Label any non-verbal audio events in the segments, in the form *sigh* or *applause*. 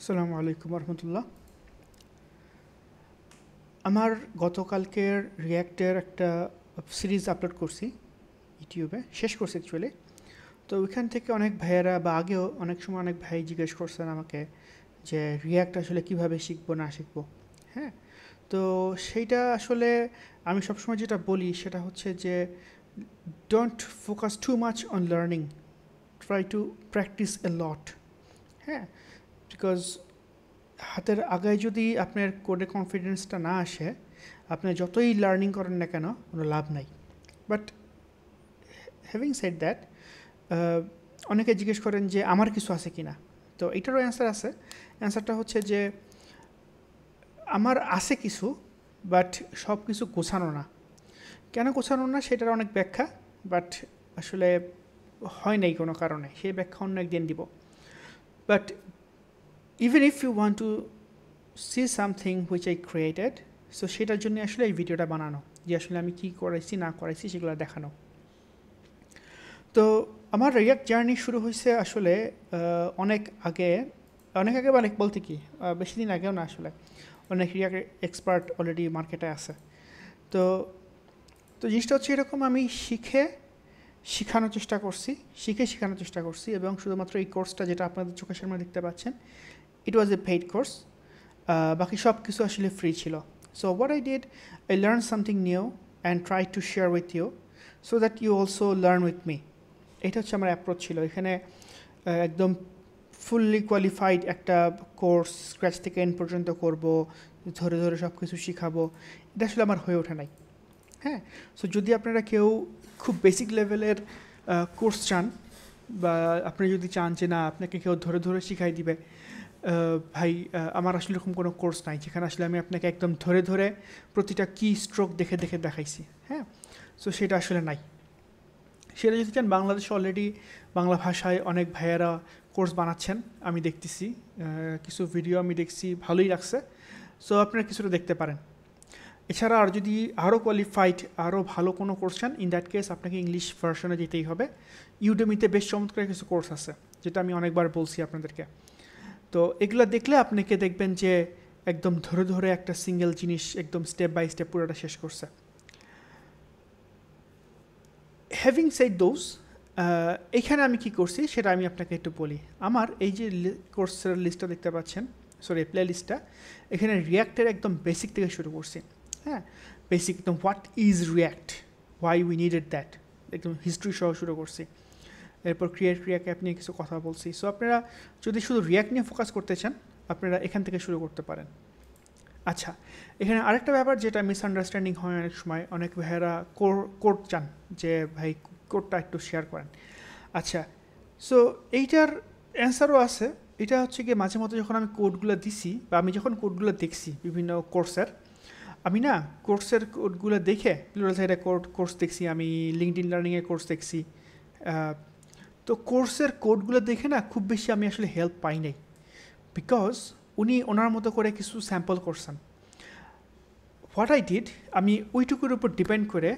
আসসালামু আলাইকুম রহমতুল্লাহ আমার গতকালকের রিয়াক্টের একটা সিরিজ আপলোড করছি ইউটিউবে শেষ করছি অ্যাকচুয়ালি তো ওইখান থেকে অনেক ভাইয়েরা বা আগেও অনেক সময় অনেক ভাই জিজ্ঞেস করছেন আমাকে যে রিয়াক্ট আসলে কিভাবে শিখবো না শিখবো হ্যাঁ তো সেইটা আসলে আমি সবসময় যেটা বলি সেটা হচ্ছে যে don't focus too much on learning try to practice a lot হ্যাঁ বিকজ হাতের আগায় যদি আপনার কোডে কনফিডেন্সটা না আসে আপনি যতই লার্নিং করেন না কেন কোনো লাভ নাই বাট হ্যাভিং সেড দ্যাট অনেকে জিজ্ঞেস করেন যে আমার কিছু আছে কি না তো এটারও অ্যান্সার আছে অ্যান্সারটা হচ্ছে যে আমার আছে কিছু বাট সব কিছু গোছানো না কেন গোছানো না সেটার অনেক ব্যাখ্যা বাট আসলে হয় নাই কোনো কারণে সেই ব্যাখ্যা অন্য একদিন দিব but even if you want to see something which I created so সেটার জন্য আসলে এই ভিডিওটা বানানো যে আসলে আমি কী করাইছি না করাইছি সেগুলো দেখানো তো আমার রিয়াক্ট জার্নি শুরু হয়েছে আসলে অনেক আগে অনেক আগে অনেক বলতে কি বেশি দিন আগেও না আসলে অনেক রিয়াক্ট এক্সপার্ট অলরেডি মার্কেটে আছে তো তো জিনিসটা হচ্ছে এরকম আমি শিখে শেখানোর চেষ্টা করছি শিখে শেখানোর চেষ্টা করছি এবং শুধুমাত্র এই কোর্সটা যেটা আপনাদের চোখের সামনে দেখতে পাচ্ছেন ইট ওয়াজ এ পেইড কোর্স বাকি সব কিছু আসলে ফ্রি ছিল so what I did I learn something new and try to share with you so that you also learn with me এটা হচ্ছে আমার অ্যাপ্রোচ ছিল এখানে একদম ফুললি কোয়ালিফাইড একটা কোর্স স্ক্র্যাচ থেকে এন পর্যন্ত করব ধরে ধরে সব কিছু শিখাবো এটা আসলে আমার হয়ে ওঠে নাই হ্যাঁ সো যদি আপনারা কেউ খুব বেসিক লেভেলের কোর্স চান বা আপনি যদি চান যে না আপনাকে কেউ ধরে ধরে শিখাই দিবে ভাই আমার আসলে এরকম কোনো কোর্স নাই যেখানে আসলে আমি আপনাকে একদম ধরে ধরে প্রতিটা কি স্ট্রোক দেখে দেখে দেখাইছি হ্যাঁ সো সেটা আসলে নাই সেটা যদি চান বাংলাদেশে অলরেডি বাংলা ভাষায় অনেক ভাইয়েরা কোর্স বানাচ্ছেন আমি দেখতেছি কিছু ভিডিও আমি দেখছি ভালোই লাগছে সো আপনারা কিছুটা দেখতে পারেন এছাড়া আর যদি আরও কোয়ালিফাইড আরও ভালো কোনো কোর্স চান ইন দ্যাট কেস আপনাকে ইংলিশ ভার্সনে যেতেই হবে ইউডেমিতে বেশ চমৎকার কিছু কোর্স আছে যেটা আমি অনেকবার বলছি আপনাদেরকে তো এগুলো দেখলে আপনাকে দেখবেন যে একদম ধরে ধরে একটা সিঙ্গেল জিনিস একদম স্টেপ বাই স্টেপ পুরোটা শেষ করছে হ্যাভিং সেই দোস এখানে আমি কি করছি সেটা আমি আপনাকে একটু বলি আমার এই যে কোর্সের লিস্টটা দেখতে পাচ্ছেন সরি প্লে লিস্টটা এখানে রিয়্যাক্টের একদম বেসিক থেকে শুরু করছি হ্যাঁ বেসিক একদম what is React why we needed that একদম হিস্ট্রি সহ শুরু করছি এরপর ক্রিয়েট রিয়াক্ট নিয়ে কিছু কথা বলছি সো আপনারা যদি শুধু রিয়াক্ট নিয়ে ফোকাস করতে চান আপনারা এখান থেকে শুরু করতে পারেন আচ্ছা এখানে আরেকটা ব্যাপার যেটা মিসআন্ডারস্ট্যান্ডিং হয় অনেক সময় অনেক ভাইয়েরা কোর কোড চান যে ভাই কোডটা একটু শেয়ার করেন আচ্ছা সো এইটার অ্যান্সারও আছে এটা হচ্ছে গিয়ে মাঝে মধ্যে যখন আমি কোডগুলো দিছি বা আমি যখন কোডগুলো দেখছি বিভিন্ন কোর্সের আমি না কোর্সের কোডগুলো দেখে প্লুরাল সাইডে কোর্স দেখছি আমি লিঙ্কড ইন লার্নিংয়ের কোর্স দেখছি তো কোর্সের কোডগুলো দেখে না খুব বেশি আমি আসলে হেল্প পাই নাই বিকজ উনি ওনার মতো করে কিছু স্যাম্পল করছেন হোয়াট আই ডিড আমি ওইটুকুর উপর ডিপেন্ড করে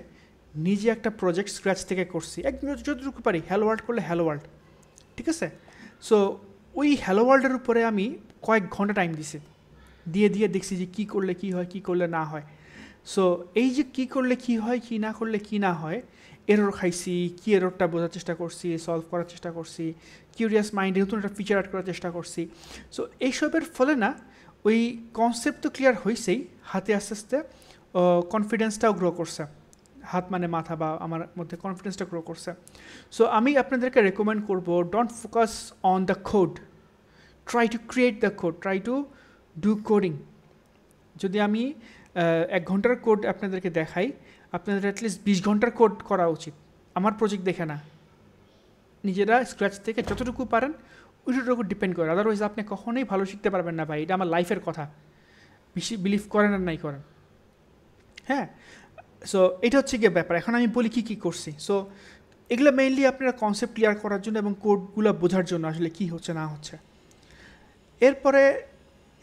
নিজে একটা প্রজেক্ট স্ক্র্যাচ থেকে করছি এক যতটুকু পারি হ্যালো ওয়ার্ল্ড করলে হ্যালো ওয়ার্ল্ড ঠিক আছে সো ওই হ্যালো ওয়ার্ল্ডের উপরে আমি কয়েক ঘন্টা টাইম দিছি দিয়ে দিয়ে দেখছি যে কী করলে কী হয় কী করলে না হয় সো এই যে কী করলে কী হয় কী না করলে কী না হয় এরর খাইছি কী এররটা বোঝার চেষ্টা করছি সলভ করার চেষ্টা করছি কিউরিয়াস মাইন্ডে নতুন একটা ফিচার অ্যাড করার চেষ্টা করছি সো এইসবের ফলে না ওই কনসেপ্ট তো ক্লিয়ার হয়েছেই হাতে আস্তে আস্তে কনফিডেন্সটাও গ্রো করছে হাত মানে মাথা বা আমার মধ্যে কনফিডেন্সটা গ্রো করছে সো আমি আপনাদেরকে রেকমেন্ড করব don't focus on the code try to create the code try to do coding যদি আমি এক ঘন্টার কোড আপনাদেরকে দেখাই আপনাদের অ্যাটলিস্ট বিশ ঘন্টার কোড করা উচিত আমার প্রজেক্ট দেখে না নিজেরা স্ক্র্যাচ থেকে যতটুকু পারেন ওইটুকু উপর ডিপেন্ড করে আদারওয়াইজ আপনি কখনোই ভালো শিখতে পারবেন না ভাই এটা আমার লাইফের কথা বেশি বিলিভ করেন আর নাই করেন হ্যাঁ সো এটা হচ্ছে গিয়ে ব্যাপার এখন আমি বলি কী কী করছি সো এগুলো মেইনলি আপনারা কনসেপ্ট ক্লিয়ার করার জন্য এবং কোডগুলো বোঝার জন্য আসলে কী হচ্ছে না হচ্ছে এরপরে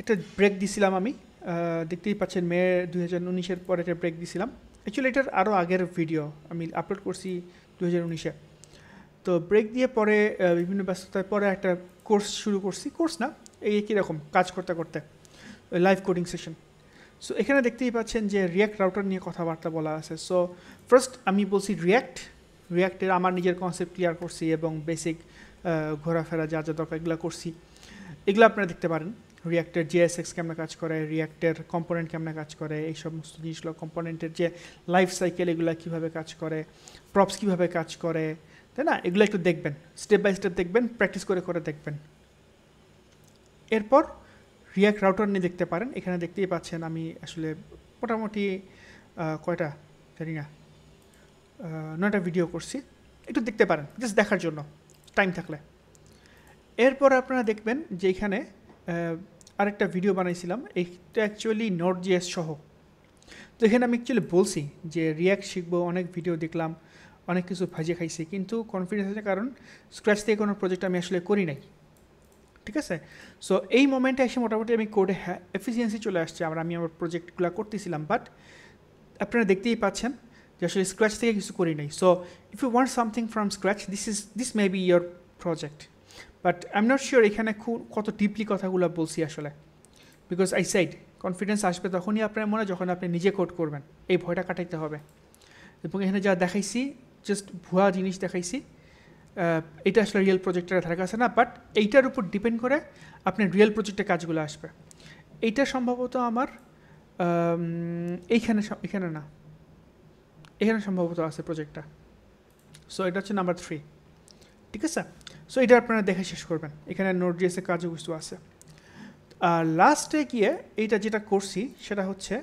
একটা ব্রেক দিছিলাম আমি দেখতেই পাচ্ছেন মে দু হাজার উনিশের পরে একটা ব্রেক দিছিলাম অ্যাকচুয়ালি এটার আরও আগের ভিডিও আমি আপলোড করছি দু হাজার উনিশে তো ব্রেক দিয়ে পরে বিভিন্ন ব্যস্ততার পরে একটা কোর্স শুরু করছি কোর্স না এই কীরকম কাজ করতে করতে লাইভ কোডিং সেশন সো এখানে দেখতেই পাচ্ছেন যে রিয়াক্ট রাউটার নিয়ে কথাবার্তা বলা আছে সো ফার্স্ট আমি বলছি রিয়াক্ট রিয়াক্টের আমার নিজের কনসেপ্ট ক্লিয়ার করছি এবং বেসিক ঘোরাফেরা যা যা দরকার এগুলো করছি এগুলো আপনারা দেখতে পারেন রিয়াক্টার জিএসএক্স কেমন কাজ করে রিয়াক্টের কম্পোনেন্ট কেমন কাজ করে এই সমস্ত জিনিসগুলো কম্পোনেন্টের যে লাইফ সাইকেল এগুলো কীভাবে কাজ করে প্রপস কীভাবে কাজ করে তাই না এগুলো একটু দেখবেন স্টেপ বাই স্টেপ দেখবেন প্র্যাকটিস করে করে দেখবেন এরপর রিয়াক্ট রাউটার নিয়ে দেখতে পারেন এখানে দেখতেই পাচ্ছেন আমি আসলে মোটামুটি কয়টা জানি না নয়টা ভিডিও করছি একটু দেখতে পারেন জাস্ট দেখার জন্য টাইম থাকলে এরপর আপনারা দেখবেন যে এখানে আরেকটা ভিডিও বানাইছিলাম এইটা অ্যাকচুয়ালি নর্থ জিএস সহ তো এখানে আমি অ্যাকচুয়ালি বলছি যে রিয়াক্ট শিখবো অনেক ভিডিও দেখলাম অনেক কিছু ভাজিয়ে খাইছি কিন্তু কনফিডেন্সের কারণ স্ক্র্যাচ থেকে কোনো প্রজেক্ট আমি আসলে করি নাই ঠিক আছে সো এই মোমেন্টে এসে মোটামুটি আমি কোডে হ্যাঁ এফিসিয়েন্সি চলে আসছে আমরা আমি আমার প্রজেক্টগুলো করতেছিলাম বাট আপনারা দেখতেই পাচ্ছেন যে আসলে স্ক্র্যাচ থেকে কিছু করি নাই so if you want something from scratch this is this may be your project but I am not sure এখানে খুব কত ডিপলি কথাগুলো বলছি আসলে বিকজ আই সাইড কনফিডেন্স আসবে তখনই আপনার মনে যখন আপনি নিজে কোট করবেন এই ভয়টা কাটাইতে হবে এবং এখানে যা দেখাইছি জাস্ট ভুয়া জিনিস দেখাইছি এটা আসলে রিয়েল প্রজেক্টের ধারে কাছে না বাট এইটার উপর ডিপেন্ড করে আপনার রিয়েল প্রজেক্টের কাজগুলো আসবে এইটা সম্ভবত আমার এইখানে এখানে না এখানে সম্ভবত আছে প্রজেক্টটা সো এটা হচ্ছে নাম্বার থ্রি ঠিক আছে সো এটা আপনারা দেখে শেষ করবেন এখানে নোট জিএসের কাজও কিছু আছে আর লাস্টে গিয়ে এইটা যেটা করছি সেটা হচ্ছে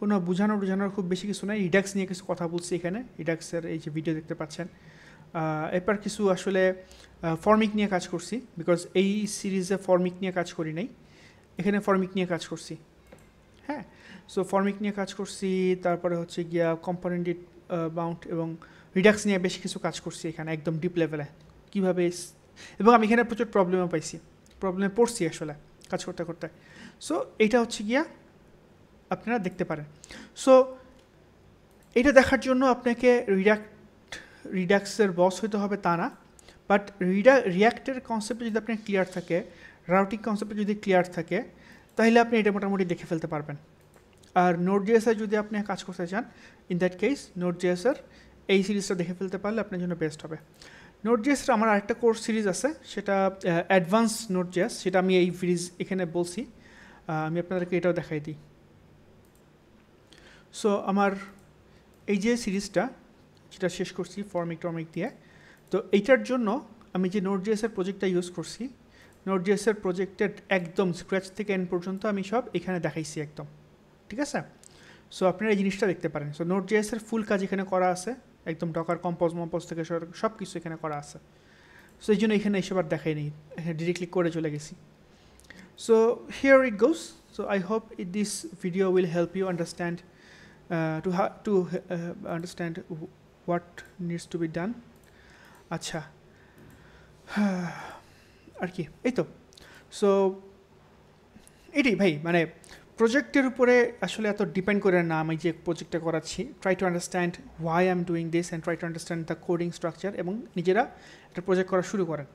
কোনো বোঝানো বোঝানোর খুব বেশি কিছু নাই রিডাক্স নিয়ে কিছু কথা বলছি এখানে রিডাক্সের এই যে ভিডিও দেখতে পাচ্ছেন এরপর কিছু আসলে ফর্মিক নিয়ে কাজ করছি বিকজ এই সিরিজে ফর্মিক নিয়ে কাজ করি নাই এখানে ফর্মিক নিয়ে কাজ করছি হ্যাঁ সো ফর্মিক নিয়ে কাজ করছি তারপরে হচ্ছে গিয়া কম্পোনেন্টেড বাউন্ট এবং রিডাক্স নিয়ে বেশ কিছু কাজ করছি এখানে একদম ডিপ লেভেলে কীভাবে এবং আমি এখানে প্রচুর প্রবলেমও পাইছি প্রবলেমে পড়ছি আসলে কাজ করতে করতে সো এইটা হচ্ছে গিয়া আপনারা দেখতে পারেন সো এটা দেখার জন্য আপনাকে রিডাক্ট রিডাক্সের বস হইতে হবে তা না বাট রিডা রিয়াক্টের কনসেপ্টে যদি আপনার ক্লিয়ার থাকে রাউটিং কনসেপ্টে যদি ক্লিয়ার থাকে তাহলে আপনি এটা মোটামুটি দেখে ফেলতে পারবেন আর নোট জিএসআর যদি আপনি কাজ করতে চান in that case note GSR এই সিরিজটা দেখে ফেলতে পারলে আপনার জন্য বেস্ট হবে নোট জিএস আমার আরেকটা কোর্স সিরিজ আছে সেটা অ্যাডভান্স নোট জিএস সেটা আমি এই সিরিজ এখানে বলছি আমি আপনাদেরকে এটাও দেখাই দিই সো আমার এই যে সিরিজটা সেটা শেষ করছি ফর্মিক টর্মিক দিয়ে তো এইটার জন্য আমি যে নোট জিএসের প্রজেক্টটা ইউজ করছি নোট জিএসের প্রজেক্টের একদম স্ক্র্যাচ থেকে এন্ড পর্যন্ত আমি সব এখানে দেখাইছি একদম ঠিক আছে সো আপনারা এই জিনিসটা দেখতে পারেন সো নোট জিএসের ফুল কাজ এখানে করা আছে একদম ডকার কম্পোজ মম্পোজ থেকে সব কিছু এখানে করা আছে সো এই জন্য এখানে এসব আর দেখাইনি এখানে ডিরেক্টলি করে চলে গেছি so here it goes so I hope it this video will help you understand to how to understand what needs to be done আচ্ছা *sighs* আর কি এই তো সো এটাই ভাই মানে প্রজেক্টের উপরে আসলে এত ডিপেন্ড করে না আমি যে প্রজেক্টটা করাচ্ছি try to understand why I am doing this and try to understand the coding structure এবং নিজেরা একটা প্রজেক্ট করা শুরু করেন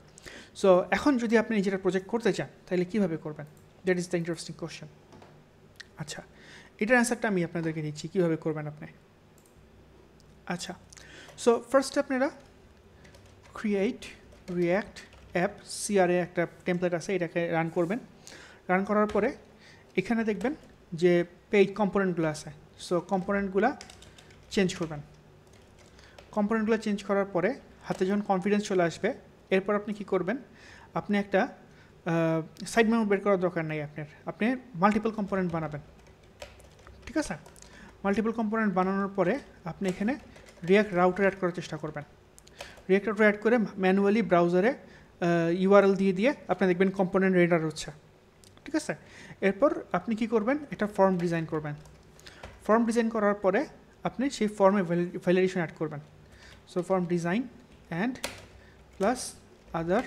সো এখন যদি আপনি নিজেরা প্রজেক্ট করতে চান তাহলে কীভাবে করবেন that is the interesting question আচ্ছা এটার অ্যান্সারটা আমি আপনাদেরকে দিচ্ছি কীভাবে করবেন আপনি আচ্ছা সো ফার্স্ট আপনারা ক্রিয়েট রিয়্যাক্ট অ্যাপ সিআরএ একটা টেম্পলেট আছে এটাকে রান করবেন রান করার পরে এখানে দেখবেন যে পেইড কম্পোনেন্টগুলো আছে সো কম্পোনেন্টগুলো চেঞ্জ করবেন কম্পোনেন্টগুলো চেঞ্জ করার পরে হাতে যখন কনফিডেন্স চলে আসবে এরপর আপনি কি করবেন আপনি একটা সাইড মেমো বের করার দরকার নেই আপনার আপনি মাল্টিপল কম্পোনেন্ট বানাবেন ঠিক আছে মাল্টিপল কম্পোনেন্ট বানানোর পরে আপনি এখানে রিয়াক্ট রাউটার অ্যাড করার চেষ্টা করবেন রিয়াক্ট রাউটার অ্যাড করে ম্যানুয়ালি ব্রাউজারে ইউআরএল দিয়ে দিয়ে আপনি দেখবেন কম্পোনেন্ট রেডার হচ্ছে ঠিক আছে এরপর আপনি কি করবেন এটা ফর্ম ডিজাইন করবেন ফর্ম ডিজাইন করার পরে আপনি সেই ফর্মে ভ্যালিডেশন অ্যাড করবেন so form design and plus other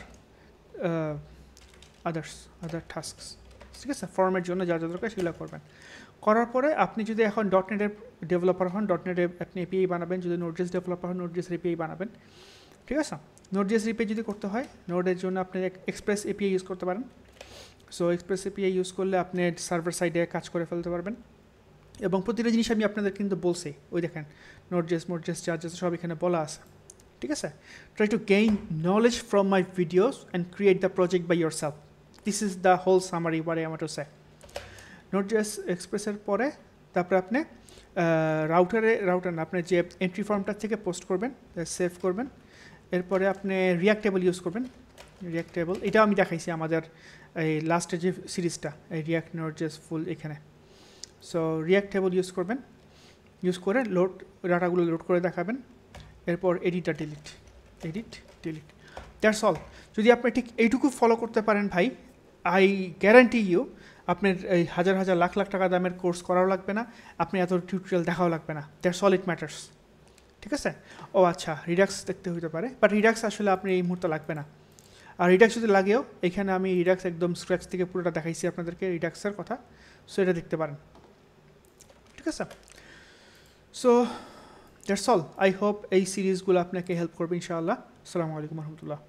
others other tasks ঠিক আছে ফর্মের জন্য যা যা দরকার সেগুলো করবেন করার পরে আপনি যদি এখন ডট নেটের ডেভেলপার হন ডট নেটে আপনি এপিআই বানাবেন যদি নোট নোটজেস ডেভেলপার হন নোটজেস এপিআই বানাবেন ঠিক আছে নোট নোটজেস এপিআই যদি করতে হয় নোটের জন্য আপনি এক্সপ্রেস এপিআই ইউজ করতে পারেন সো এক্সপ্রেস এপিআই ইউজ করলে আপনি সার্ভার সাইডে কাজ করে ফেলতে পারবেন এবং প্রতিটা জিনিস আমি আপনাদের কিন্তু বলছি ওই দেখেন নোটজেস মোটজেস চার্জেস সব এখানে বলা আছে ঠিক আছে try to gain knowledge from my videos and create the project by yourself this is the whole summary বারে আমার টু সে নোটজেস এক্সপ্রেসের পরে তারপরে আপনি রাউটারে রাউটার না আপনি যে এন্ট্রি ফর্মটার থেকে পোস্ট করবেন সেভ করবেন এরপরে আপনি রিয়াক্টেবল ইউজ করবেন রিয়াক্টেবল এটাও আমি দেখাইছি আমাদের এই লাস্টে যে সিরিজটা এই রিয়াক্ট নোটজেস ফুল এখানে সো রিয়াক্ট টেবল ইউজ করবেন ইউজ করে লোড ডাটাগুলো লোড করে দেখাবেন এরপর এডিট আর delete edit delete that's all যদি আপনি ঠিক এইটুকু ফলো করতে পারেন ভাই আই গ্যারান্টি ইউ আপনার এই হাজার হাজার লাখ লাখ টাকা দামের কোর্স করাও লাগবে না আপনি এত টিউটোরিয়াল দেখাও লাগবে না দ্যাটস অল ইট ম্যাটার্স ঠিক আছে ও আচ্ছা রিডাক্স দেখতে হইতে পারে বাট রিডাক্স আসলে আপনি এই মুহূর্তে লাগবে না আর রিডাক্স যদি লাগেও এখানে আমি রিডাক্স একদম স্ক্র্যাচ থেকে পুরোটা দেখাইছি আপনাদেরকে রিডাক্সের কথা সো এটা দেখতে পারেন ঠিক আছে so that's all I hope এই সিরিজগুলো আপনাকে হেল্প করবে ইনশাআল্লাহ আসসালামু আলাইকুম রহমতুল্লাহ